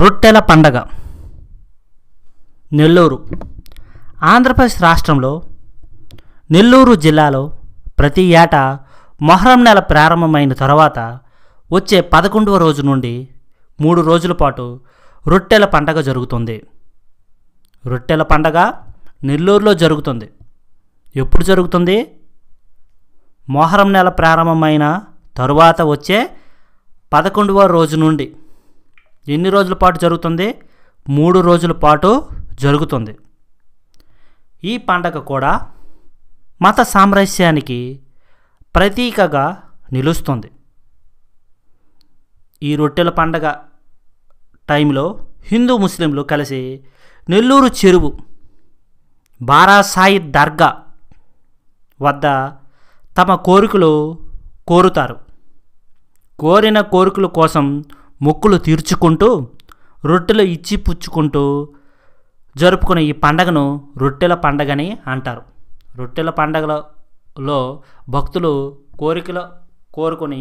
రొట్టెల పండగ నెల్లూరు ఆంధ్రప్రదేశ్ రాష్ట్రంలో నెల్లూరు జిల్లాలో ప్రతి ఏటా మొహరం నెల ప్రారంభమైన తర్వాత వచ్చే పదకొండవ రోజు నుండి మూడు రోజుల పాటు రొట్టెల పండగ జరుగుతుంది రొట్టెల పండగ నెల్లూరులో జరుగుతుంది ఎప్పుడు జరుగుతుంది మొహరం నెల ప్రారంభమైన తరువాత వచ్చే పదకొండవ రోజు నుండి ఎన్ని రోజుల పాటు జరుగుతుంది మూడు రోజుల పాటు జరుగుతుంది ఈ పండగ కూడా మత సామరస్యానికి ప్రతీకగా నిలుస్తుంది ఈ రొట్టెల పండగ టైంలో హిందూ ముస్లింలు కలిసి నెల్లూరు చెరువు బారాసాయి దర్గా వద్ద తమ కోరికలు కోరుతారు కోరిన కోరికల కోసం మొక్కులు తీర్చుకుంటూ రొట్టెలు ఇచ్చి పుచ్చుకుంటూ జరుపుకునే ఈ పండగను రొట్టెల పండగని అంటారు రొట్టెల పండగలలో భక్తులు కోరికలు కోరుకొని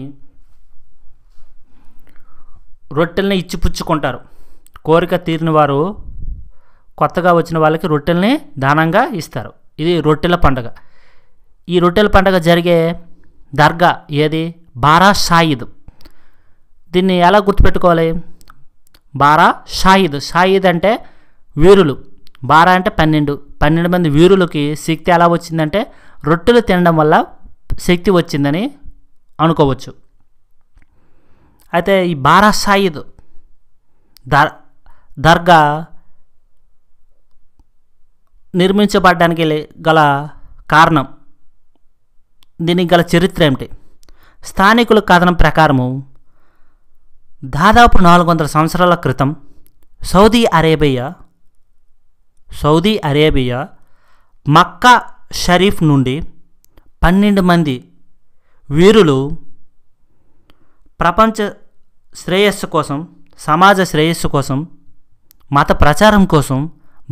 రొట్టెల్ని ఇచ్చిపుచ్చుకుంటారు కోరిక తీరిన వారు కొత్తగా వచ్చిన వాళ్ళకి రొట్టెల్ని దానంగా ఇస్తారు ఇది రొట్టెల పండగ ఈ రొట్టెల పండగ జరిగే దర్గా ఏది బారా సాయిద్ దీన్ని ఎలా గుర్తుపెట్టుకోవాలి బారా షాహీద్ షాహీద్ అంటే వీరులు బారా అంటే పన్నెండు పన్నెండు మంది వీరులకి శక్తి ఎలా వచ్చిందంటే రొట్టెలు తినడం వల్ల శక్తి వచ్చిందని అనుకోవచ్చు అయితే ఈ బారా షాయిద్ దర్ దర్గా నిర్మించబడడానికి గల కారణం దీనికి గల చరిత్ర ఏమిటి స్థానికుల కథనం ప్రకారము దాదాపు నాలుగు వందల సంవత్సరాల క్రితం Saudi Arabia Saudi Arabia Mecca Sharif నుండి పన్నెండు మంది వీరులు ప్రపంచ శ్రేయస్సు కోసం సమాజ శ్రేయస్సు కోసం మత ప్రచారం కోసం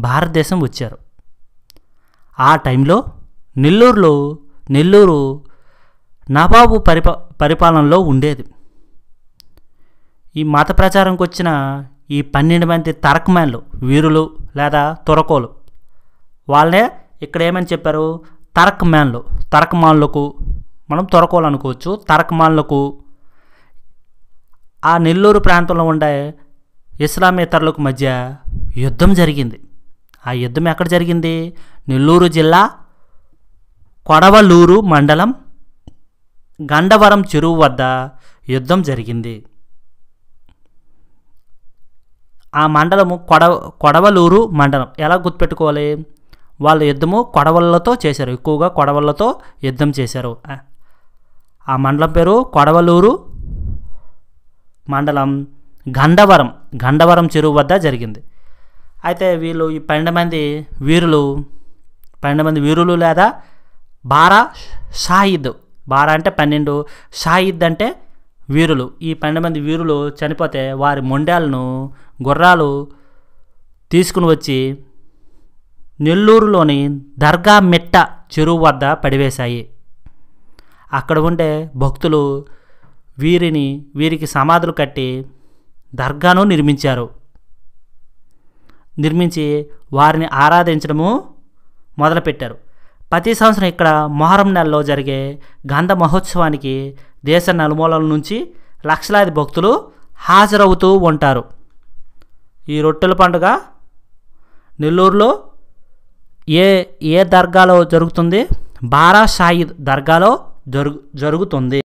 భారతదేశం వచ్చారు ఆ టైంలో నెల్లూరులో నెల్లూరు నవాబు పరిపా పరిపాలనలో ఉండేది ఈ మత ప్రచారంకి వచ్చిన ఈ పన్నెండు మంది తరకమాన్లు వీరులు లేదా తురకోలు వాళ్ళే ఇక్కడ ఏమని చెప్పారు తరకమాన్లు తరకమాన్లకు మనం తురకోలు అనుకోవచ్చు తరకమాన్లకు ఆ నెల్లూరు ప్రాంతంలో ఉండే ఇస్లామేతరులకు మధ్య యుద్ధం జరిగింది ఆ యుద్ధం ఎక్కడ జరిగింది నెల్లూరు జిల్లా కొడవలూరు మండలం గండవరం చెరువు వద్ద యుద్ధం జరిగింది ఆ మండలము కొడవ కొడవలూరు మండలం ఎలా గుర్తుపెట్టుకోవాలి వాళ్ళ యుద్ధము కొడవలతో చేశారు ఎక్కువగా కొడవలతో యుద్ధం చేశారు ఆ మండలం పేరు కొడవలూరు మండలం గండవరం గండవరం చెరువు వద్ద జరిగింది అయితే వీళ్ళు ఈ పన్నెండు మంది వీరులు పన్నెండు మంది వీరులు లేదా బారా షాయిద్ బారా అంటే పన్నెండు షాయిద్ అంటే వీరులు ఈ పన్నెండు మంది వీరులు చనిపోతే వారి మొండాలను గుర్రాలు తీసుకుని వచ్చి నెల్లూరులోని దర్గా మెట్ట చెరువు వద్ద పడివేశాయి అక్కడ ఉండే భక్తులు వీరిని వీరికి సమాధులు కట్టి దర్గాను నిర్మించారు నిర్మించి వారిని ఆరాధించడము మొదలుపెట్టారు ప్రతి సంవత్సరం ఇక్కడ మొహరం నెలలో జరిగే గంధ మహోత్సవానికి దేశ నలుమూలల నుంచి లక్షలాది భక్తులు హాజరవుతూ ఉంటారు ఈ రొట్టెల పండుగ నెల్లూరులో ఏ ఏ దర్గాలో జరుగుతుంది బారా సాయి దర్గాలో జరుగు జరుగుతుంది